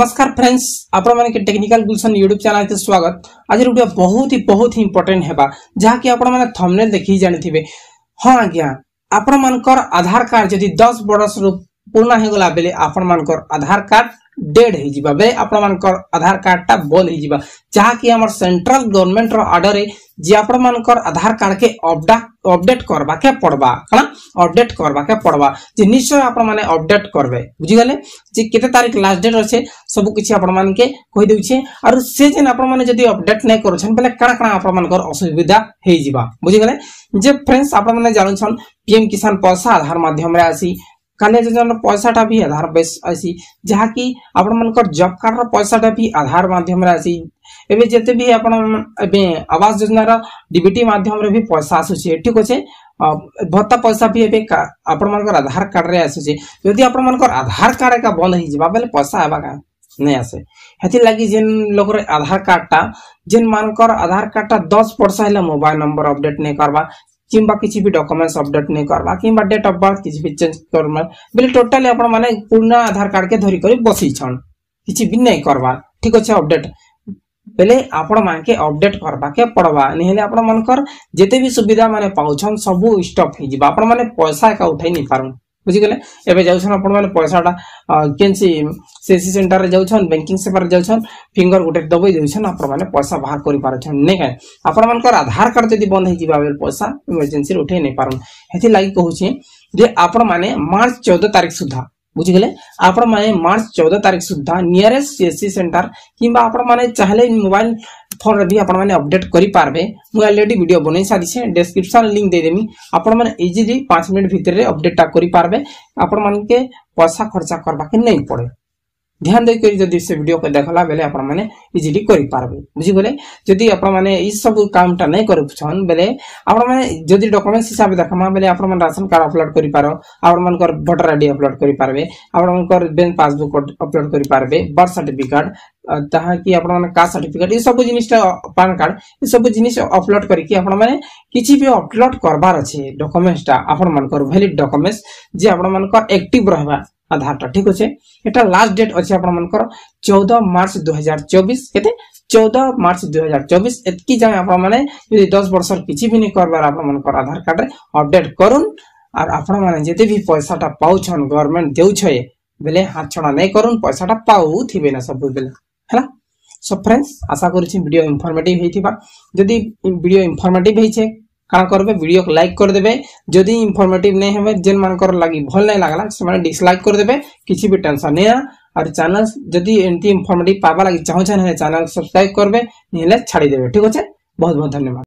नमस्कार फ्रेंड्स ଆପଣମାନେ technical Gulshan YouTube ଚ୍ୟାନେଲକୁ ସ୍ୱାଗତ ଆଜି ଗୋଟେ ବହୁତ ହି ବହୁତ ହି ଇମ୍ପୋର୍ଟାଣ୍ଟ ହେବା ଯାହାକି ଆପଣମାନେ ଥମ୍ବନେଲ୍ ଦେଖି ଜାଣିଥିବେ ହଁ ଆଜ୍ଞା ଆପଣମାନଙ୍କର ଆଧାର କାର୍ଡ ଯଦି ଦଶ ବର୍ଷରୁ ପୁରୁଣା ହେଇଗଲା ବେଲେ ଆପଣମାନଙ୍କର ଆଧାର କାର୍ଡ ডেড হয়ে বা আপনার আধার কার্ডটা বন্ধ হয়ে যা কি আমার সেন্ট্রাল গভর্নমেন্টর অর্ডরে যে আপনার আধার কার্ডকে অপডা অপডেট করবাকে পড়বা কারণ অপডেট করবাকে পড়বা যে নিশ্চয় আপনার অপডেট করবে বুঝিগলে যে কেতে তারিখ লাস্ট ডেট অছে সবু কিছু আপনার কইদেছে আর সে যে আপনার যদি অপডেট নাই করছেন বেলে কাণ কাণ আপনার অসুবিধা হয়ে যা বুঝিগলে যে ফ্রেন্ডস আপনার জানুছেন পিএম কিষান পয়সা আধার মাধ্যমে আসি କାନେ ଯୋଜନାର ପଇସାଟା ବି ଆଧାର ବେସ୍ ଆସି ଯାହାକି ଆପଣମାନଙ୍କର ଜବ୍ କାର୍ଡର ପଇସାଟା ବି ଆଧାର ମାଧ୍ୟମରେ ଆସି ଏବେ ଯେତେ ବି ଆପଣ ଏବେ ଆବାସ ଯୋଜନାର ଡିବିଟି ମାଧ୍ୟମରେ ବି ପଇସା ଆସୁଛି ଠିକ ଅଛି ଭତ୍ତା ପଇସା ବି ଏବେ ଆପଣମାନଙ୍କର ଆଧାର କାର୍ଡରେ ଆସୁଛି ଯଦି ଆପଣମାନଙ୍କର ଆଧାର କାର୍ଡ ଏକା ବନ୍ଦ ହେଇଯିବା ବୋଲେ ପଇସା ହେବା କାଁ नहीं आसे हेथिलागि जेन लोकर आधार कार्डटा जेन मानकर आधार कार्डटा दस वर्ष है मोबाइल नंबर अपडेट नहीं करवा কিংবা କିଛି ବି ଡକ୍ୟୁମେଣ୍ଟସ୍ ଅପଡେଟ୍ ନେଇ କରବା କିମ୍ବା ଡେଟ୍ ଅଫ୍ ବାର୍ଥ କିଛି ବି ଚେଞ୍ଜ କରବା ବୋଲେ ଟୋଟାଲି ଆପଣମାନେ ପୁରୁଣା ଆଧାର କାର୍ଡକେ ଧରିକରି ବସିଛନ୍ କିଛି ବି ନାଇଁ କରବା ଠିକ୍ ଅଛି ଅପଡେଟ୍ ବେଲେ ଆପଣମାନକେ ଅପଡେଟ୍ କରବାକେ ପଡ଼ବା ନିହେଲେ ଆପଣମାନଙ୍କର ଯେତେ ବି ସୁବିଧା ମାନେ ପାଉଛନ୍ ସବୁ ଷ୍ଟପ୍ ହେଇଯିବା ଆପଣମାନେ ପଇସା ଏକା ଉଠାଇ ନେଇ ପାରୁନ୍ ବୁଝିଗଲେ ଏବେ ଯାଉଛନ୍ ଆପଣମାନେ ପଇସାଟା କେନ୍ସି ସିସି ସେଣ୍ଟରରେ ଯାଉଛନ୍ ବ୍ୟାଙ୍କିଂ ସେବାରେ ଯାଉଛନ୍ ଫିଙ୍ଗର ଗୋଟେ ଦବେଇ ଦେଉଛନ୍ ଆପଣମାନେ ପଇସା ବାହାର କରିପାରୁଛନ୍ ନାଇଁ କାଏଁ ଆପଣମାନଙ୍କର ଆଧାର କାର୍ଡ ଯଦି ବନ୍ଦ ହେଇଯିବା ବେଲେ ପଇସା ଇମର୍ଜେନ୍ସିରେ ଉଠେଇ ନେଇ ପାରୁନ୍ ହେଥିର୍ଲାଗି କହୁଛେ ଯେ ଆପଣମାନେ ମାର୍ଚ୍ଚ ଚଉଦ ତାରିଖ ସୁଦ୍ଧା ବୁଝିଗଲେ ଆପଣମାନେ ମାର୍ଚ୍ଚ ଚଉଦ ତାରିଖ ସୁଦ୍ଧା ନିୟରେଷ୍ଟ ସିଏସି ସେଣ୍ଟର କିମ୍ବା ଆପଣମାନେ ଚାହିଁଲେ ମୋବାଇଲ ଫୋନରେ ବି ଆପଣମାନେ ଅପଡେଟ୍ କରିପାରିବେ ମୁଁ ଅଲରେଡି ଭିଡ଼ିଓ ବନେଇ ସାରିଛେ ଡେସ୍କ୍ରିପସନ୍ ଲିଙ୍କ୍ ଦେଇଦେମି ଆପଣମାନେ ଇଜିଲି ପାଞ୍ଚ ମିନିଟ୍ ଭିତରେ ଅପଡେଟ୍ଟା କରିପାରିବେ ଆପଣମାନକେ ପଇସା ଖର୍ଚ୍ଚା କରବାକେ ନେଇ ପଡ଼େ ଧ୍ୟାନ ଦେଇକରି ଯଦି ସେ ଭିଡ଼ିଓକୁ ଦେଖଲା ବେଲେ ଆପଣମାନେ ଇଜିଲି କରିପାରବେ ବୁଝିଗଲେ ଯଦି ଆପଣମାନେ ଏଇସବୁ କାମଟା ନାଇଁ କରୁଛନ୍ ବେଲେ ଆପଣମାନେ ଯଦି ଡକୁମେଣ୍ଟ ହିସାବରେ ଦେଖମା ବେଲେ ଆପଣମାନେ ରାସନ କାର୍ଡ ଅପଲୋଡ୍ କରିପାର ଆପଣମାନଙ୍କର ଭୋଟର ଆଇଡି ଅପଲୋଡ୍ କରିପାରିବେ ଆପଣମାନଙ୍କର ବ୍ୟାଙ୍କ ପାସବୁକ୍ ଅପଲୋଡ୍ କରିପାରିବେ ବର୍ଥ ସାର୍ଟିଫିକେଟ ତାହାକି ଆପଣମାନେ କାଷ୍ଟ ସାର୍ଟିଫିକେଟ ଏସବୁ ଜିନିଷଟା ପାନ୍ କାର୍ଡ ଏସବୁ ଜିନିଷ ଅପଲୋଡ୍ କରିକି ଆପଣମାନେ କିଛି ବି ଅପଲୋଡ୍ କରବାର ଅଛି ଡକୁମେଣ୍ଟଟା ଆପଣମାନଙ୍କର ଭ୍ୟାଲିଡ୍ ଡକୁମେଣ୍ଟ ଯେ ଆପଣମାନଙ୍କର ଆକ୍ଟିଭ ରହିବା ଆଧାରଟା ଠିକ ଅଛେ ଏଟା ଲାଷ୍ଟ ଡେଟ୍ ଅଛି ଆପଣମାନଙ୍କର ଚଉଦ ମାର୍ଚ୍ଚ ଦୁଇହଜାର ଚବିଶ କେତେ চৌদ মার্চ দুই হাজার চব্বিশ এতকি যাই আপনার যদি দশ বর্ষর কিছু বি নেই করবার আপনার আধার কার্ডে অপডেট করুন আর আপনার মানে যেতে বি পয়সাটা পাউছন গভর্নমেন্ট দেউছে বেলে হাত ছড়া নাই করুন পয়সাটা পাউথিবে না সবুবেলে হ্যাঁ সো ফ্রেন্ডস আশা করছি ভিডিও ইনফরমেটিভ হয়েছে যদি ভিডিও ইনফরমেটিভ হয়েছে କାଣା କରିବେ ଭିଡ଼ିଓକୁ ଲାଇକ୍ କରିଦେବେ ଯଦି ଇନଫର୍ମେଟିଭ୍ ନେଇ ହେବେ ଯେନ୍ମାନଙ୍କର ଲାଗି ଭଲ ନାଇଁ ଲାଗ୍ଲା ସେମାନେ ଡିସଲାଇକ୍ କରିଦେବେ କିଛି ବି ଟେନସନ୍ ନିଆ ଆର୍ ଚ୍ୟାନେଲ୍ ଯଦି ଏମିତି ଇନଫର୍ମେଟିଭ୍ ପାଇବା ଲାଗି ଚାହୁଁଛନ୍ ହେଲେ ଚ୍ୟାନେଲ୍ ସବସ୍କ୍ରାଇବ୍ କରିବେ ନିହେଲେ ଛାଡ଼ିଦେବେ ଠିକ୍ ଅଛେ ବହୁତ ବହୁତ ଧନ୍ୟବାଦ